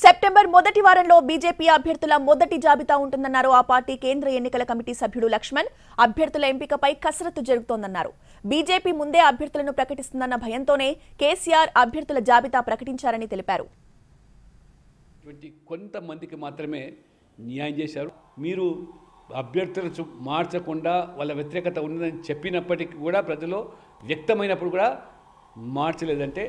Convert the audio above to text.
September మొదటి వారంలో BJP అభ్యర్థుల మొదటి జాబితా ఉంటుందన్నారు ఆ పార్టీ కేంద్ర ఎన్నికల కమిటీ సభ్యుడు లక్ష్మణ్ అభ్యర్థుల ఎంపికపై కసరత్తు జరుగుతోందన్నారు బీజేపీ ముందే అభ్యర్థులను ప్రకటిస్తుందన్న భయంతోనే కేసీఆర్ అభ్యర్థుల జాబితా ప్రకటించారని తెలిపారు కొంతమందికి మాత్రమే న్యాయం చేశారు మీరు అభ్యర్థులను మార్చకుండా వాళ్ళ వ్యతిరేకత ఉన్నదని చెప్పినప్పటికీ కూడా ప్రజలు వ్యక్తమైనప్పుడు కూడా మార్చలేదంటే